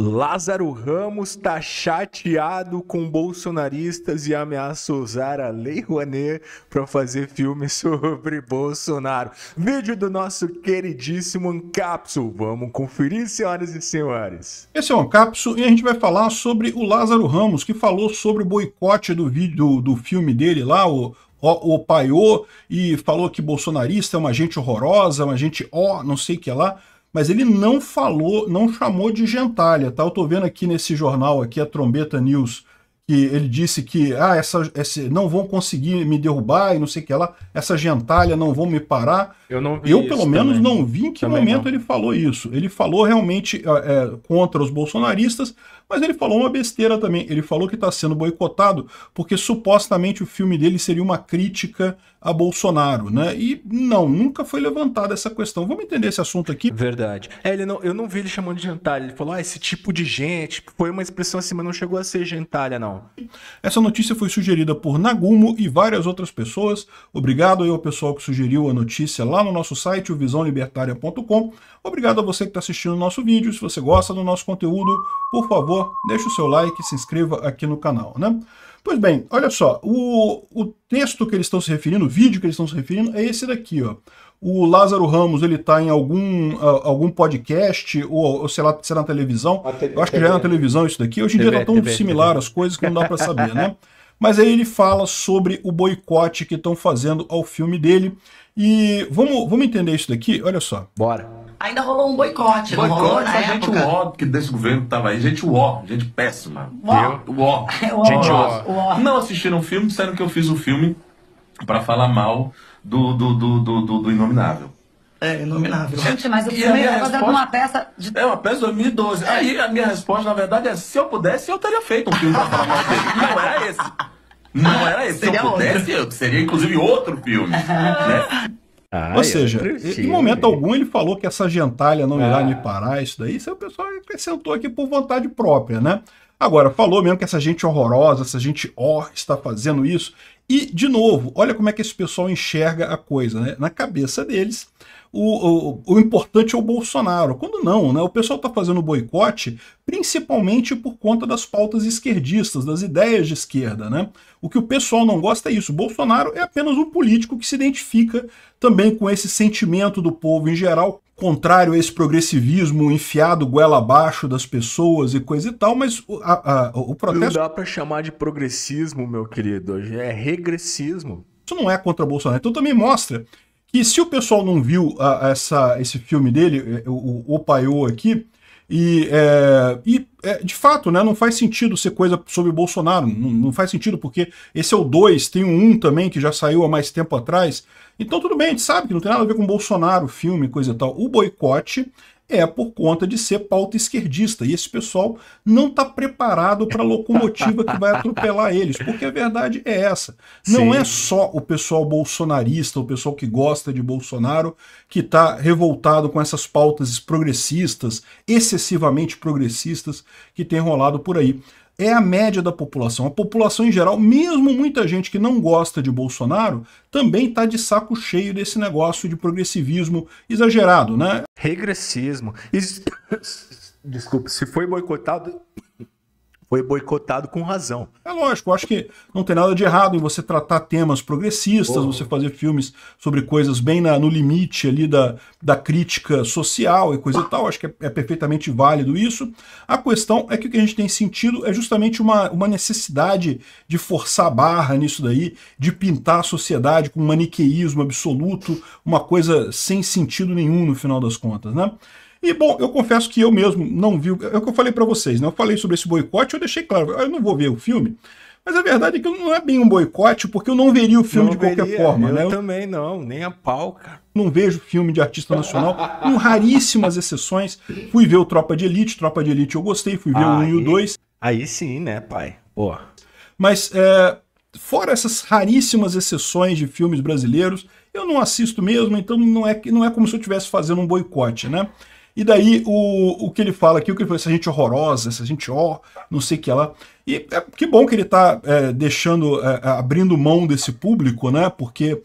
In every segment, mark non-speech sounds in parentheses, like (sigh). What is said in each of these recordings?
Lázaro Ramos está chateado com bolsonaristas e ameaça usar a Lei Rouanet para fazer filme (laughs) sobre Bolsonaro. Vídeo do nosso queridíssimo Ancapsul. Vamos conferir, senhoras e senhores. Esse é o Ancapsul e a gente vai falar sobre o Lázaro Ramos, que falou sobre o boicote do vídeo do filme dele lá, o o, o paiô e falou que bolsonarista é uma gente horrorosa, uma gente ó, oh, não sei o que lá mas ele não falou, não chamou de gentalha, tá? Eu tô vendo aqui nesse jornal aqui, a Trombeta News, que ele disse que ah, essa, esse, não vão conseguir me derrubar e não sei o que lá, essa gentalha não vão me parar. Eu, não vi eu pelo menos, também. não vi em que também momento não. ele falou isso. Ele falou realmente é, é contra os bolsonaristas, mas ele falou uma besteira também. Ele falou que está sendo boicotado porque supostamente o filme dele seria uma crítica a Bolsonaro, né? E não, nunca foi levantada essa questão. Vamos entender esse assunto aqui? Verdade. É, ele não, eu não vi ele chamando de gentalha. Ele falou, ah, esse tipo de gente. Foi uma expressão assim, mas não chegou a ser gentalha, não. Essa notícia foi sugerida por Nagumo e várias outras pessoas. Obrigado aí ao pessoal que sugeriu a notícia lá no nosso site, o Obrigado a você que está assistindo o nosso vídeo. Se você gosta do nosso conteúdo, por favor, gostou, deixa o seu like e se inscreva aqui no canal, né? Pois bem, olha só, o, o texto que eles estão se referindo, o vídeo que eles estão se referindo é esse daqui, ó. O Lázaro Ramos, ele está em algum, uh, algum podcast, ou, ou sei lá, se é na televisão. Eu acho que já é na televisão isso daqui. Hoje em dia está tão TV, similar as coisas que não dá para saber, né? (laughs) Mas aí ele fala sobre o boicote que estão fazendo ao filme dele. E vamos, vamos entender isso daqui? Olha só. Bora ainda rolou um boicote. Boicote rolou na gente época. uó, que desse governo que tava aí. Gente uó, gente péssima. Uó. Eu, uó. (laughs) É gente uó. uó. Não assistiram o filme, disseram que eu fiz o um filme para falar mal do, do, do, do, do, do Inominável. É, inominável. Gente, mas o filme é resposta... uma peça de... É uma peça de 2012. Aí a minha resposta, na verdade, é se eu pudesse, eu teria feito um filme pra falar mal dele. Não era esse. Não era esse. Seria se eu pudesse, outro. eu, seria inclusive outro filme. (laughs) né? Ah, Ou seja, em momento algum ele falou que essa gentalha não irá ah. me parar, isso daí, isso é o pessoal acrescentou aqui por vontade própria, né? Agora, falou mesmo que essa gente horrorosa, essa gente ó, está fazendo isso. E, de novo, olha como é que esse pessoal enxerga a coisa, né? Na cabeça deles, o, o, o importante é o Bolsonaro. Quando não, né? O pessoal está fazendo boicote principalmente por conta das pautas esquerdistas, das ideias de esquerda, né? O que o pessoal não gosta é isso. O Bolsonaro é apenas um político que se identifica também com esse sentimento do povo em geral, contrário a esse progressivismo enfiado goela abaixo das pessoas e coisa e tal, mas a, a, o protesto... Não dá para chamar de progressismo, meu querido, é regressismo. Isso não é contra Bolsonaro. Então também mostra que se o pessoal não viu a, ah, essa, esse filme dele, eh, o, o Paiô aqui, e, é, e é, de fato, né, não faz sentido ser coisa sobre Bolsonaro, não, não faz sentido porque esse é o 2, tem o 1 um também que já saiu há mais tempo atrás, então tudo bem, a gente sabe que não tem nada a ver com Bolsonaro, filme, coisa e tal. O boicote é por conta de ser pauta esquerdista. E esse pessoal não está preparado para a locomotiva que vai atropelar eles, porque a verdade é essa. Não Sim. é só o pessoal bolsonarista, o pessoal que gosta de Bolsonaro, que está revoltado com essas pautas progressistas, excessivamente progressistas, que tem rolado por aí é a média da população. A população em geral, mesmo muita gente que não gosta de Bolsonaro, também está de saco cheio desse negócio de progressivismo exagerado, né? Regressismo. (coughs) Desculpa, se foi boicotado foi boicotado com razão. É lógico, acho que não tem nada de errado em você tratar temas progressistas, oh. você fazer filmes sobre coisas bem na, no limite ali da, da crítica social e coisa e tal, acho que é, é, perfeitamente válido isso. A questão é que o que a gente tem sentido é justamente uma, uma necessidade de forçar a barra nisso daí, de pintar a sociedade com um maniqueísmo absoluto, uma coisa sem sentido nenhum no final das contas, né? E, bom, eu confesso que eu mesmo não vi. É o que eu falei para vocês, né? Eu falei sobre esse boicote, eu deixei claro, eu não vou ver o filme. Mas a verdade é que não é bem um boicote, porque eu não veria o filme não de qualquer veria, forma, né? eu né? Eu também não, nem a pau, cara. Não vejo filme de artista nacional, com raríssimas exceções. Fui ver o Tropa de Elite, Tropa de Elite eu gostei, fui ver aí, o 1 e o 2. Aí sim, né, pai? Pô. Mas, é, fora essas raríssimas exceções de filmes brasileiros, eu não assisto mesmo, então não é, não é como se eu estivesse fazendo um boicote, né? E daí o, o que ele fala aqui, o que ele fala, essa gente horrorosa, essa gente ó, não sei o que lá. E é, que bom que ele está é, deixando, é, é, abrindo mão desse público, né? Porque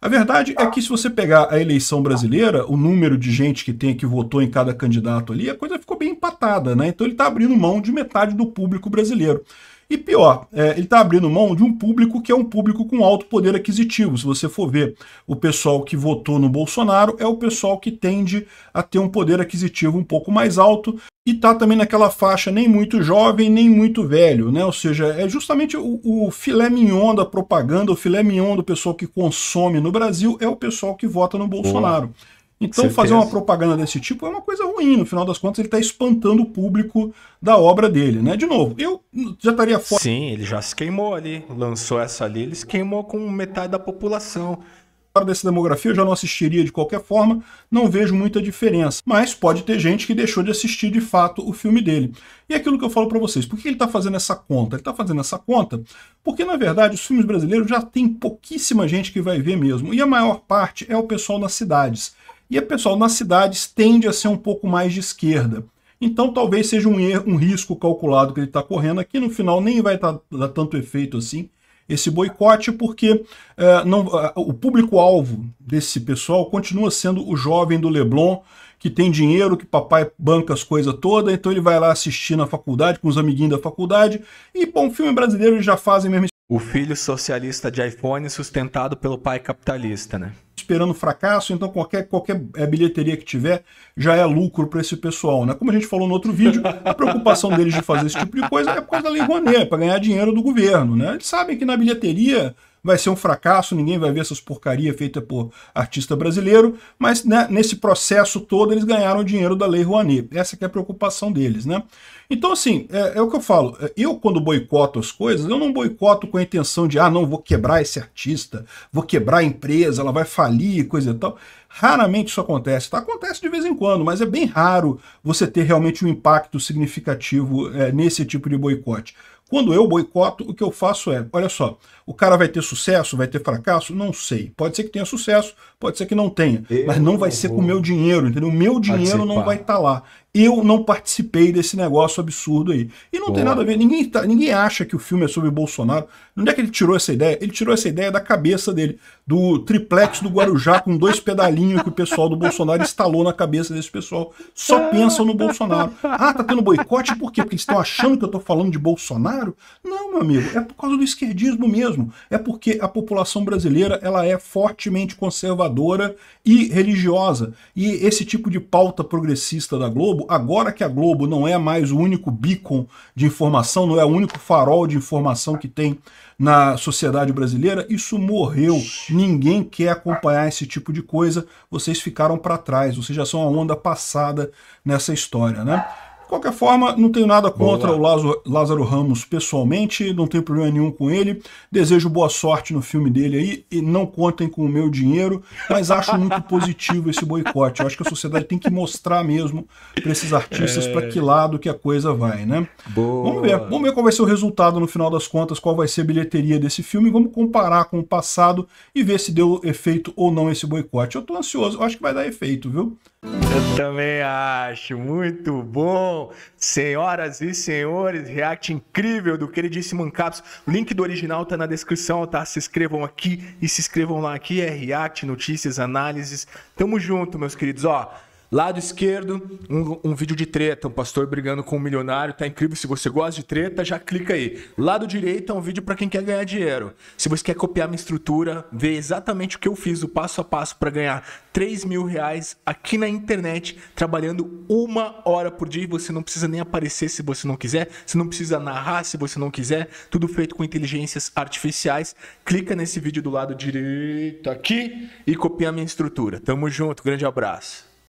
a verdade é que se você pegar a eleição brasileira, o número de gente que tem que votou em cada candidato ali, a coisa ficou bem empatada, né? Então ele está abrindo mão de metade do público brasileiro. E pior, é, ele está abrindo mão de um público que é um público com alto poder aquisitivo. Se você for ver o pessoal que votou no Bolsonaro, é o pessoal que tende a ter um poder aquisitivo um pouco mais alto e está também naquela faixa nem muito jovem, nem muito velho, né? Ou seja, é justamente o, o filé mignon da propaganda, o filé mignon do pessoal que consome no Brasil é o pessoal que vota no Bolsonaro. Boa. Então, fazer uma propaganda desse tipo é uma coisa ruim. No final das contas, ele está espantando o público da obra dele, né? De novo, eu já estaria fora. Sim, ele já se queimou ali. Lançou essa ali, ele se queimou com metade da população. Fora dessa demografia, eu já não assistiria de qualquer forma, não vejo muita diferença. Mas pode ter gente que deixou de assistir de fato o filme dele. E é aquilo que eu falo para vocês, por que ele está fazendo essa conta? Ele está fazendo essa conta porque, na verdade, os filmes brasileiros já tem pouquíssima gente que vai ver mesmo. E a maior parte é o pessoal nas cidades. E pessoal nas cidades tende a ser um pouco mais de esquerda. Então talvez seja um, erro, um risco calculado que ele está correndo aqui, no final nem vai tá, dar tanto efeito assim esse boicote, porque é, não, o público-alvo desse pessoal continua sendo o jovem do Leblon, que tem dinheiro, que papai banca as coisas todas, então ele vai lá assistir na faculdade, com os amiguinhos da faculdade, e bom, filme brasileiro eles já fazem mesmo. O filho socialista de iPhone sustentado pelo pai capitalista, né? esperando fracasso, então qualquer, qualquer é, bilheteria que tiver já é lucro para esse pessoal. Né? Como a gente falou no outro vídeo, a preocupação deles de fazer esse tipo de coisa é por causa da Lei Rouanet, é para ganhar dinheiro do governo. Né? Eles sabem que na bilheteria vai ser um fracasso, ninguém vai ver essas porcaria feita por artista brasileiro, mas né, nesse processo todo eles ganharam dinheiro da Lei Rouanet. Essa que é a preocupação deles, né? Então, assim, é, é o que eu falo. É, eu, quando boicoto as coisas, eu não boicoto com a intenção de, ah, não, vou quebrar esse artista, vou quebrar a empresa, ela vai falir, coisa e tal. Raramente isso acontece. Tá? Acontece de vez em quando, mas é bem raro você ter realmente um impacto significativo é, nesse tipo de boicote. Quando eu boicoto, o que eu faço é, olha só, o cara vai ter sucesso, vai ter fracasso? Não sei. Pode ser que tenha sucesso, pode ser que não tenha. Eu mas não vai ser com o meu dinheiro, entendeu? O meu dinheiro participar. não vai estar tá lá. Eu não participei desse negócio absurdo aí. E não Boa. tem nada a ver, ninguém, tá, ninguém acha que o filme é sobre Bolsonaro. Onde é que ele tirou essa ideia? Ele tirou essa ideia da cabeça dele, do triplex do Guarujá com dois pedalinhos que o pessoal do Bolsonaro instalou na cabeça desse pessoal. Só pensam no Bolsonaro. Ah, tá tendo boicote por quê? Porque eles estão achando que eu tô falando de Bolsonaro? Não, meu amigo, é por causa do esquerdismo mesmo. É porque a população brasileira ela é fortemente conservadora e religiosa. E esse tipo de pauta progressista da Globo agora que a Globo não é mais o único beacon de informação, não é o único farol de informação que tem na sociedade brasileira, isso morreu. Ninguém quer acompanhar esse tipo de coisa. Vocês ficaram para trás, vocês já são a onda passada nessa história, né? De qualquer forma, não tenho nada contra Boa. o Lázaro, Lázaro, Ramos pessoalmente, não tenho problema nenhum com ele. Desejo boa sorte no filme dele aí e não contem com o meu dinheiro, mas acho muito (laughs) positivo esse boicote. Eu acho que a sociedade tem que mostrar mesmo para esses artistas é... para que lado que a coisa vai, né? Boa. Vamos ver, vamos ver qual vai ser o resultado no final das contas, qual vai ser a bilheteria desse filme, vamos comparar com o passado e ver se deu efeito ou não esse boicote. Eu estou ansioso, eu acho que vai dar efeito, viu? Eu também acho, muito bom. Senhoras e senhores, react incrível do queridíssimo Ancaps. O link do original tá na descrição, tá? Se inscrevam aqui e se inscrevam lá. Aqui é react, notícias, análises. Tamo junto, meus queridos. Ó, Lado esquerdo, um, um, vídeo de treta, um pastor brigando com um milionário, tá incrível. Se você gosta de treta, já clica aí. Lado direito é um vídeo para quem quer ganhar dinheiro. Se você quer copiar minha estrutura, ver exatamente o que eu fiz, o passo a passo para ganhar 3 mil reais aqui na internet, trabalhando uma hora por dia. Você não precisa nem aparecer se você não quiser, você não precisa narrar se você não quiser. Tudo feito com inteligências artificiais. Clica nesse vídeo do lado direito aqui e copia minha estrutura. Tamo junto, grande abraço.